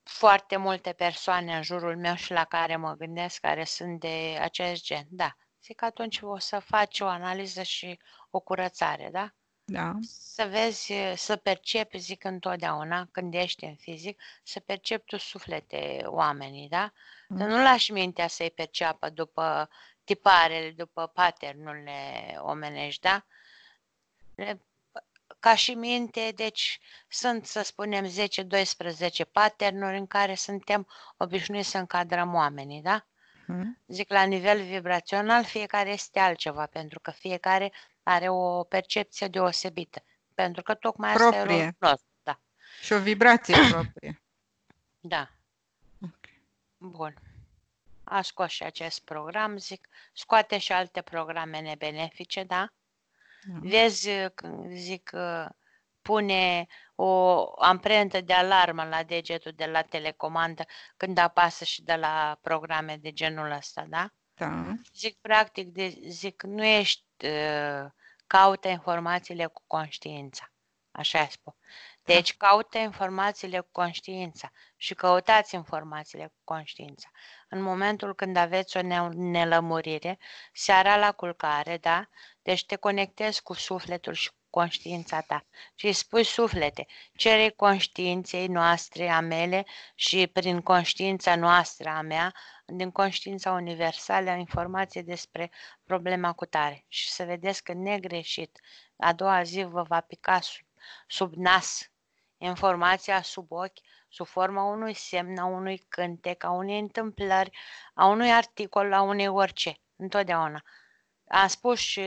foarte multe persoane în jurul meu și la care mă gândesc care sunt de acest gen. Da. Zic atunci o să faci o analiză și o curățare, da? Da. Să vezi, să percepi, zic întotdeauna, când ești în fizic, să percepi tu suflete oamenii, da? Mm. Să nu lași mintea să-i perceapă după tiparele după paternurile omenești, da? Ca și minte, deci sunt, să spunem, 10-12 paternuri în care suntem obișnuiți să încadrăm oamenii, da? Mm-hmm. Zic, la nivel vibrațional, fiecare este altceva, pentru că fiecare are o percepție deosebită. Pentru că tocmai proprie. asta e rolul nostru. Da. Și o vibrație proprie. Da. Okay. Bun a scos și acest program, zic, scoate și alte programe nebenefice, da? da. Vezi, uh, zic, uh, pune o amprentă de alarmă la degetul de la telecomandă când apasă și de la programe de genul ăsta, da? Da. Zic, practic, de, zic, nu ești, uh, caută informațiile cu conștiința. Așa spun. Da. Deci caută informațiile cu conștiința și căutați informațiile cu conștiința. În momentul când aveți o ne- nelămurire, seara la culcare, da? Deci te conectezi cu sufletul și cu conștiința ta și îi spui suflete, cere conștiinței noastre a mele și prin conștiința noastră a mea, din conștiința universală, informație despre problema cu tare și să vedeți că negreșit a doua zi vă va pica sub, sub nas informația sub ochi, sub forma unui semn, a unui cântec, a unei întâmplări, a unui articol, a unei orice, întotdeauna. Am spus și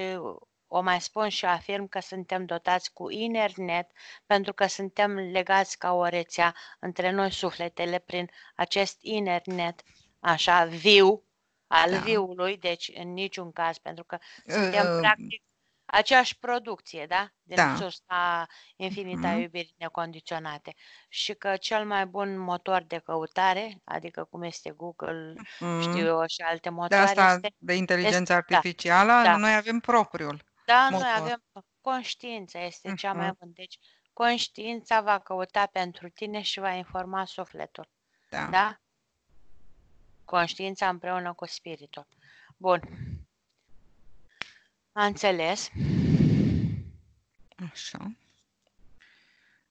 o mai spun și afirm că suntem dotați cu internet pentru că suntem legați ca o rețea între noi sufletele prin acest internet, așa, viu, al da. viului, deci în niciun caz, pentru că ă, suntem uh, practic aceeași producție, da? Din da. sursa infinita mm-hmm. iubirii necondiționate. Și că cel mai bun motor de căutare, adică cum este Google, mm-hmm. știu eu, și alte motoare... De asta, este, de inteligență este, da, artificială, da, noi avem propriul Da, motor. noi avem... Conștiința este mm-hmm. cea mai mhm. bună. Deci, conștiința va căuta pentru tine și va informa sufletul. Da? da? Conștiința împreună cu spiritul. Bun. Am înțeles. Așa.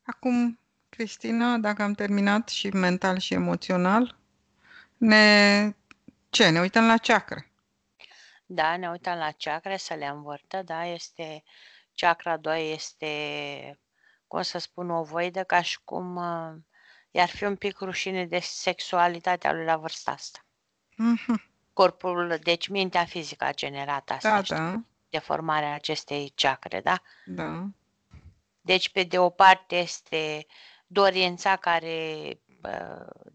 Acum, Cristina, dacă am terminat și mental și emoțional, ne... ce? Ne uităm la chakra. Da, ne uităm la chakra să le învârtă, da, este chakra 2 este, cum să spun, o voidă, ca și cum uh, i-ar fi un pic rușine de sexualitatea lui la vârsta asta. Mm-hmm. Corpul, deci mintea fizică a generat asta. Da, știi? da de formare a acestei ceacre, da? Da. Deci, pe de o parte este dorința care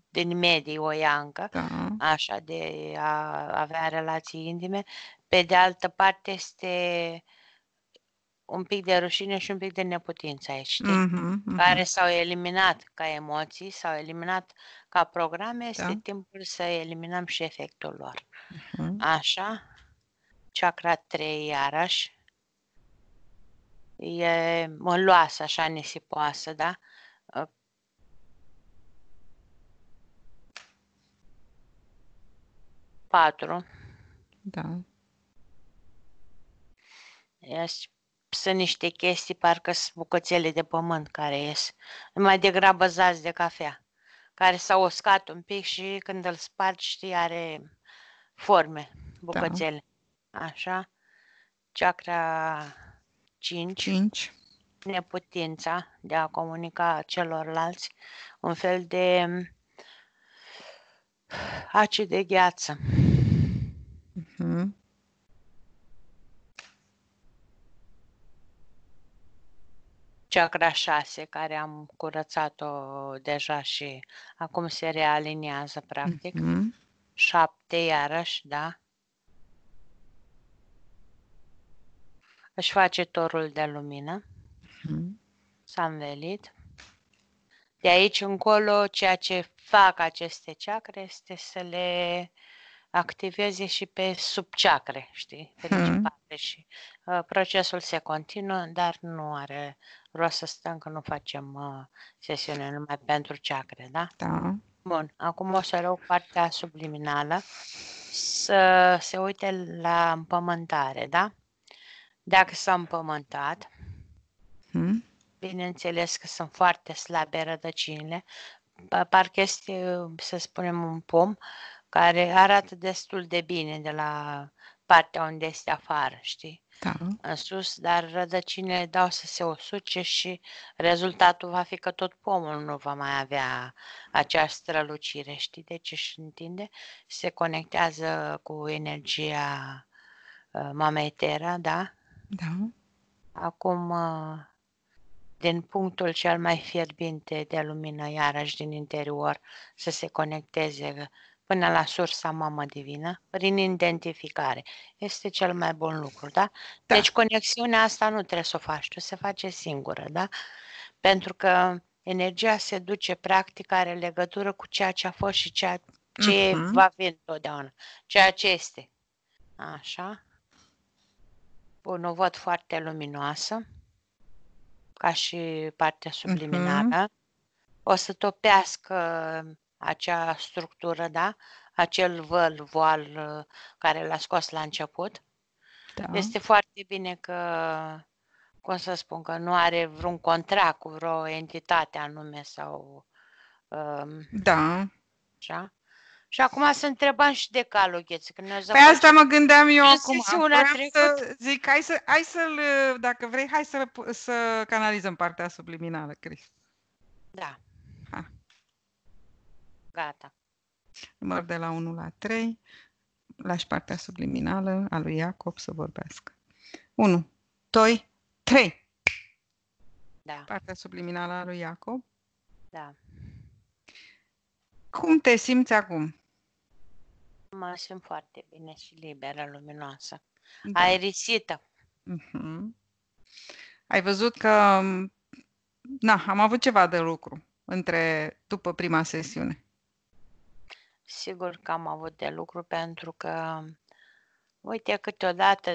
din medii o ia încă, da. așa, de a avea relații intime. Pe de altă parte este un pic de rușine și un pic de neputință aici, știi? Uh-huh, uh-huh. Care s-au eliminat ca emoții, s-au eliminat ca programe, da. este timpul să eliminăm și efectul lor. Uh-huh. Așa? chakra 3 iarăși. E măloasă, așa nisipoasă, da? Patru. Da. Ești sunt niște chestii, parcă sunt bucățele de pământ care ies. Mai degrabă zați de cafea, care s-au uscat un pic și când îl spargi, știi, are forme, da. bucățele. Așa. Chakra 5. 5. Neputința de a comunica celorlalți. Un fel de mm, aci de gheață. Uh-huh. Chakra 6, care am curățat-o deja și acum se realinează, practic. Uh-huh. Mm-hmm. 7, iarăși, da Își face torul de lumină. Mm-hmm. S-a învelit. De aici încolo, ceea ce fac aceste chakre este să le activeze și pe subceacre, știi, pe mm-hmm. și uh, procesul se continuă, dar nu are rost să stăm că nu facem uh, sesiune numai pentru chakre, da? Da. Bun, acum o să luăm partea subliminală, să se uite la împământare, da? dacă s-a împământat. Hmm? Bineînțeles că sunt foarte slabe rădăcinile. Parcă este, să spunem, un pom care arată destul de bine de la partea unde este afară, știi? Da. În sus, dar rădăcinile dau să se usuce și rezultatul va fi că tot pomul nu va mai avea acea strălucire, știi? Deci își întinde, se conectează cu energia uh, mamei tera, da? Da. Acum, uh, din punctul cel mai fierbinte de lumină, iarăși din interior, să se conecteze uh, până la sursa mamă divină, prin identificare. Este cel mai bun lucru, da? da. Deci conexiunea asta nu trebuie să o faci, tu se face singură, da? Pentru că energia se duce, practic, are legătură cu ceea ce a fost și ceea ce uh-huh. va fi întotdeauna, ceea ce este. Așa? un văd foarte luminoasă, ca și partea mhm. subliminală. Uh-huh. O să topească acea structură, da? Acel văl, voal care l-a scos la început. Da. Este foarte bine că, cum să spun, că nu are vreun contract cu vreo entitate anume sau... Um, da. Așa? Și acum să întrebam și de calul Gheță. Când noi păi asta mă gândeam eu acum. Vreau să zic, hai, să, hai să-l, dacă vrei, hai să, să canalizăm partea subliminală, Cris. Da. Ha. Gata. Număr de la 1 la 3. Lași partea subliminală a lui Iacob să vorbească. 1, 2, 3. Da. Partea subliminală a lui Iacob. Da. Cum te simți acum? Mă simt foarte bine și liberă, luminoasă, da. aerisită. Uh-huh. Mhm. Ai văzut că, na, am avut ceva de lucru între după prima sesiune. Sigur că am avut de lucru pentru că, uite, câteodată,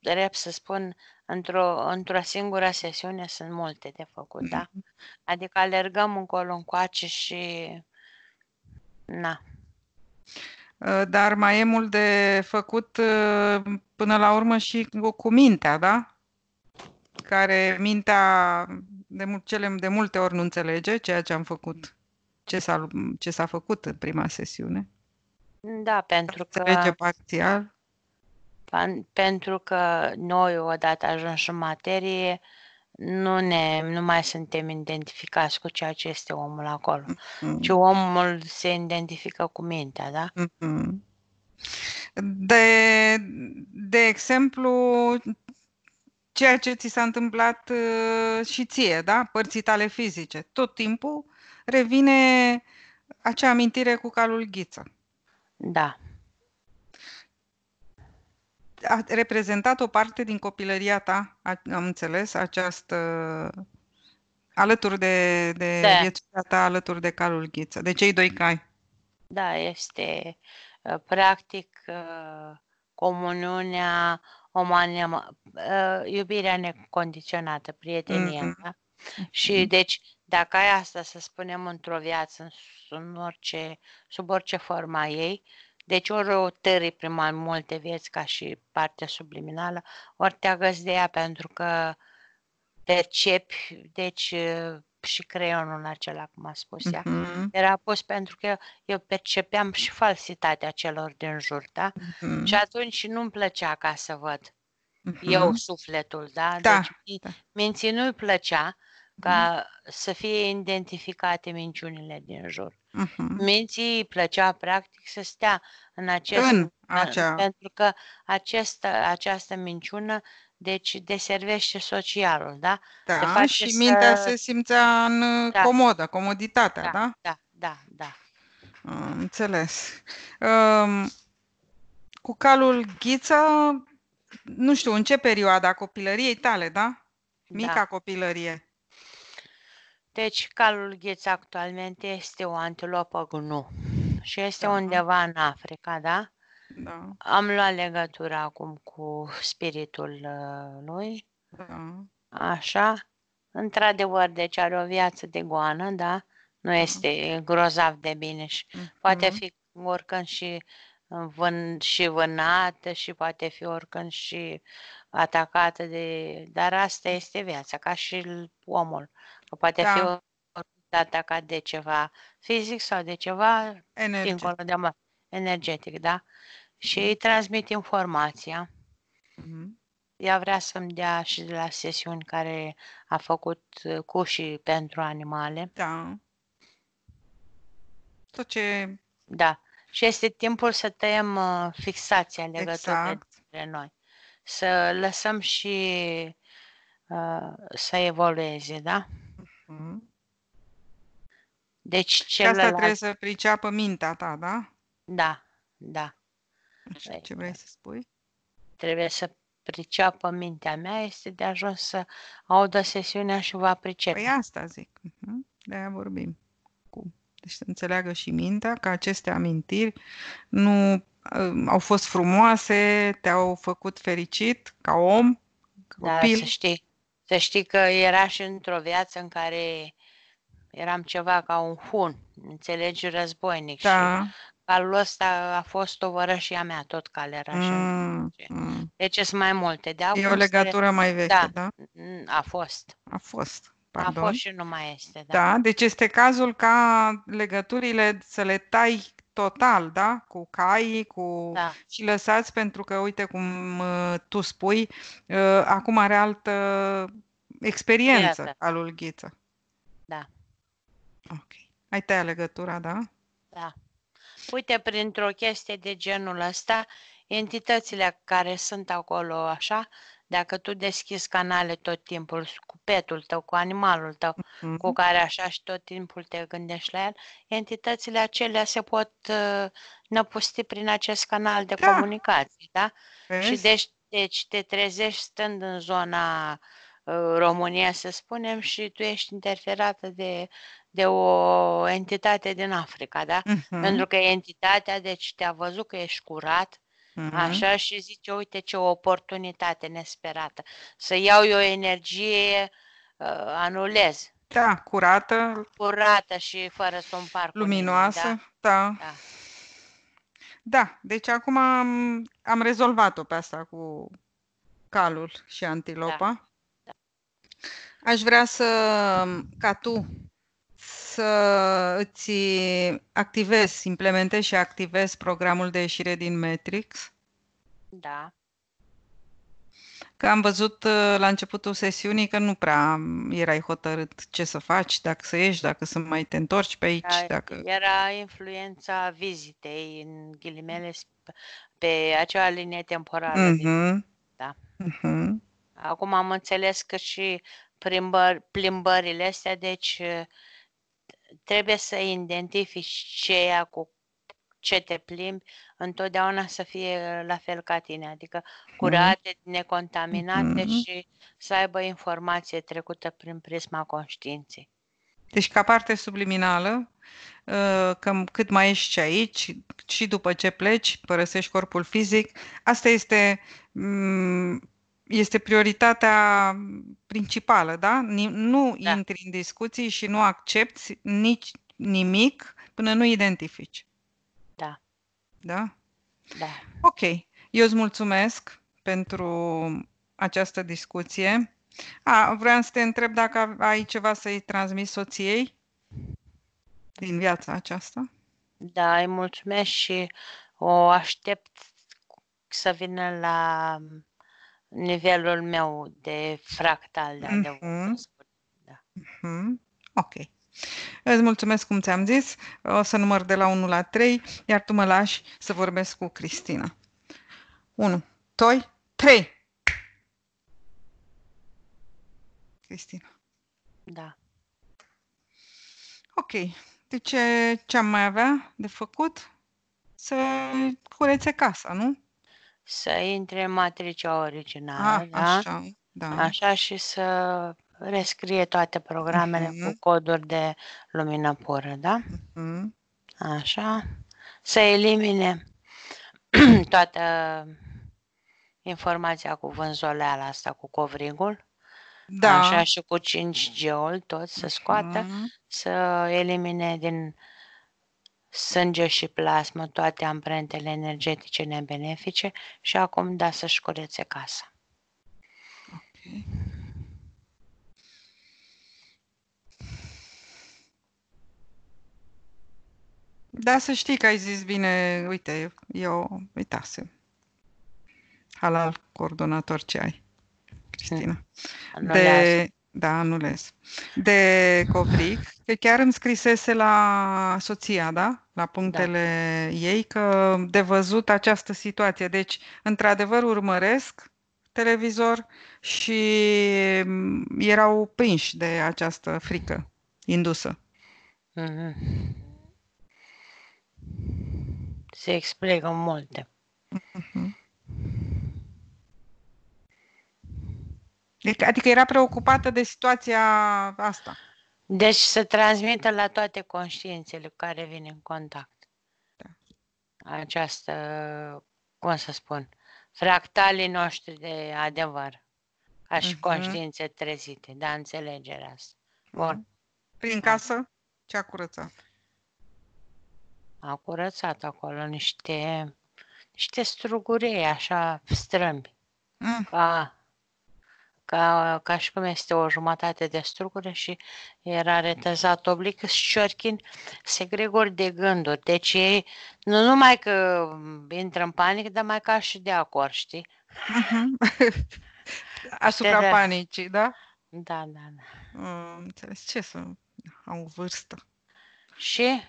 drept să spun, într-o, într-o singură sesiune sunt multe de făcut, da? Mhm. Adică alergăm încolo încoace și... Na. Eh, dar mai e mult de făcut eh, până la urmă și cu mintea, da? Care mintea de, mult, cele, de multe ori nu înțelege ceea ce am făcut, ce s-a, ce s-a făcut în prima sesiune. Da, pentru că... Înțelege parțial. Pentru că noi, odată ajuns în materie, nu, ne, nu mai suntem identificați cu ceea ce este omul acolo, mm-hmm. ci omul se identifică cu mintea, da? Mm-hmm. De, de exemplu, ceea ce ți s-a întâmplat uh, și ție, da? Părții tale fizice. Tot timpul revine acea amintire cu calul ghiță. Da a reprezentat o parte din copilăria ta, am înțeles, această alături de, de da. viețuia ta, alături de calul ghiță, de cei doi cai. Da, este uh, practic uh, comuniunea umană, uh, iubirea necondiționată, prietenia. Mm-hmm. Da? Și deci, dacă ai asta, să spunem, într-o viață, în orice, sub orice forma ei, uh, deci ori o tări prin mai multe vieți ca și partea subliminală, ori te agăzi de ea pentru că percepi, deci uh, și creionul acela, cum a spus ea, mm-hmm. era pus pentru că eu percepeam și falsitatea celor din jur, da? Mm-hmm. Și atunci nu-mi plăcea ca să văd mm-hmm. eu sufletul, da? da. Deci da. minții nu-i plăcea ca mm-hmm. să fie identificate minciunile din jur. Uh-huh. Minții îi plăcea practic să stea în acest... În acea... Pentru că această, această minciună deci deservește socialul, da? Da, și să... mintea se simțea în da. comodă, comoditatea, da? Da, da, da. da. înțeles. Um, cu calul Ghiță, nu știu, în ce perioada copilăriei tale, da? da. Mica da. copilărie. Deci calul gheț actualmente este o antilopă gnu și este da. undeva în Africa, da? Da. Am luat legătura acum cu spiritul uh, lui. Da. Așa. Într-adevăr, deci are o viață de goană, da? Nu da. este grozav de bine și uh-huh. poate mm-hmm. fi oricând și uh, vân, și vânată și poate fi oricând și atacată de... Dar asta este viața, ca și omul. Că poate da. fi organizat ca de ceva fizic sau de ceva energetic. de mă, energetic, da? Și îi mhm. transmit informația. Mm-hmm. Ea vrea să-mi dea și de la sesiuni care a făcut uh, cușii pentru animale. Da. Tot ce... Da. Și este timpul să tăiem uh, fixația legătură exact. dintre noi. Să lăsăm și uh, să evolueze, da? Mhm. Deci celălalt... Asta trebuie să priceapă mintea ta, da? Da, da. Așa, păi ce vrei să spui? Trebuie să priceapă mintea mea, este de ajuns să audă sesiunea și va pricepe. Păi asta zic. Mhm, de-aia vorbim. Cum? Deci să înțeleagă și mintea că aceste amintiri nu ă, au fost frumoase, te-au făcut fericit ca om, ca da, copil. Da, să știi să știi că era și într-o viață în care eram ceva ca un hun, înțelegi, războinic. Da. Și calul ăsta a fost tovărășia mea, tot era Mm, mm. Deci sunt mai multe. De e o legătură care... mai veche, da, da? Mm, a fost. A fost. Pardon. A fost și nu mai este. Da. da, deci este cazul ca legăturile să le tai total, da? Cu caii, cu... Da. și lăsați pentru că, uite cum uh, tu spui, uh, acum are altă experiență Iată. al Ghiță. Da. Ok. Ai tăiat legătura, da? Da. Uite, printr-o chestie de genul ăsta, entitățile care sunt acolo, așa, dacă tu deschizi canale tot timpul cu petul tău, cu animalul tău, mm-hmm. cu care așa și tot timpul te gândești la el, entitățile acelea se pot uh, năpusti prin acest canal de da. comunicație, da? Vezi? Și deci, deci te trezești stând în zona uh, România, să spunem, și tu ești interferată de de o entitate din Africa, da? Mm-hmm. Pentru că entitatea, deci, te-a văzut că ești curat, Mm-hmm. Așa și zice, uite ce oportunitate nesperată. Să iau eu energie, uh, anulez. Da, curată. Curată și fără să împar. Da. Luminoasă, da. da. da. Da, deci acum am, am rezolvat-o pe asta cu calul și antilopa. Da. Da. Aș vrea să, ca tu să îți activezi, implementezi și activezi programul de ieșire din Matrix. Da. Că am văzut uh, la începutul sesiunii că nu prea erai hotărât ce să faci, dacă să ieși, dacă să mai te întorci pe aici. Da, dacă... Era influența vizitei, în ghilimele, pe acea linie temporală. Mm-hmm. Da. Mm-hmm. Acum am înțeles că și plimbări, plimbările astea, deci trebuie să identifici ceea cu ce te plimbi, întotdeauna să fie la fel ca tine, adică mhm. curate, necontaminate mm-hmm. și să aibă informație trecută prin prisma conștiinței. Deci ca parte subliminală, uh, că cât mai ești aici și după ce pleci, părăsești corpul fizic, asta este mm, este prioritatea principală, da? Nu da. intri în discuții și nu accepti nici nimic până nu identifici. Da. Da? Da. Ok. Eu îți mulțumesc pentru această discuție. A, vreau să te întreb dacă ai ceva să-i transmiți soției din viața aceasta. Da, îi mulțumesc și o aștept să vină la nivelul meu de fractal da, de adevăr. Mm-hmm. Da. Mm-hmm. Ok. Îți mulțumesc cum ți-am zis. O să număr de la 1 la 3, iar tu mă lași să vorbesc cu Cristina. 1, 2, 3! Cristina. Da. Ok. De ce, ce am mai avea de făcut? Să curețe casa, nu? să intre în matricea originală, A, ah, da? Așa, da. Așa și să rescrie toate programele uh-huh. cu coduri de lumină pură, da? Uh-huh. Așa. Să elimine toată informația cu vânzoleala asta, cu covrigul. Da. Așa și cu 5G-ul tot să scoată, uh-huh. să elimine din sânge și plasmă, toate amprentele energetice nebenefice și acum da să-și curețe casa. Okay. Da, să știi că ai zis bine, uite, eu uitasem. Halal coordonator ce ai, Cristina. Hmm. De, da, Anules. De Covric, că chiar îmi scrisese la soția, da? La punctele da. ei, că de văzut această situație. Deci, într-adevăr, urmăresc televizor și mm, erau prinși de această frică indusă. Mm-hmm. Se explică multe. Mm-hmm. Deci, adică era preocupată de situația asta. Deci să transmită la toate conștiințele cu care vin în contact. Da. Această, cum să spun, fractalii noștri de adevăr, ca și uh-huh. conștiințe trezite, da, înțelegerea asta. Bun. Mhm. Prin da. casă, ce a curățat? A curățat acolo niște, niște strugurei, așa, strâmbi. Mm. Ca ca, ca și cum este o jumătate de strugură și era retezat oblic, șorchin, se de gânduri. Deci ei nu numai că intră în panică, dar mai ca și de acord, știi? Mhm. Asupra de panicii, da? Da, da, da. Mm, înțeles. Ce să au vârstă? Și?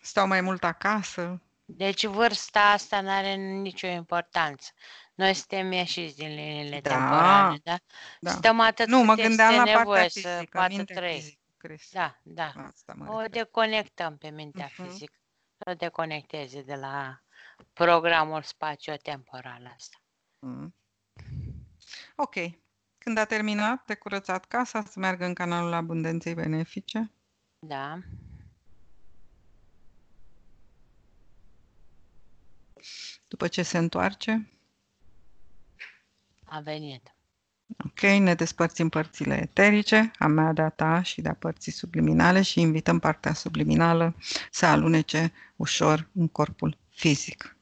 Stau mai mult acasă. Deci vârsta asta nu are nicio importanță. Noi suntem ieșiți din liniile da. temporale, da? da? Suntem atât nu, mă gândeam la nevoie partea să fizică, poată trăi. da, da. Asta o refer. deconectăm pe mintea uh-huh. fizică, o deconecteze de la programul spațio-temporal asta. Mm. Ok. Când a terminat, te curățat casa, să meargă în canalul abundenței benefice. Da. După ce se întoarce? a venit. Ok, ne despărțim părțile eterice, a mea, de-a ta și de-a părții subliminale și invităm partea subliminală să alunece ușor în corpul fizic.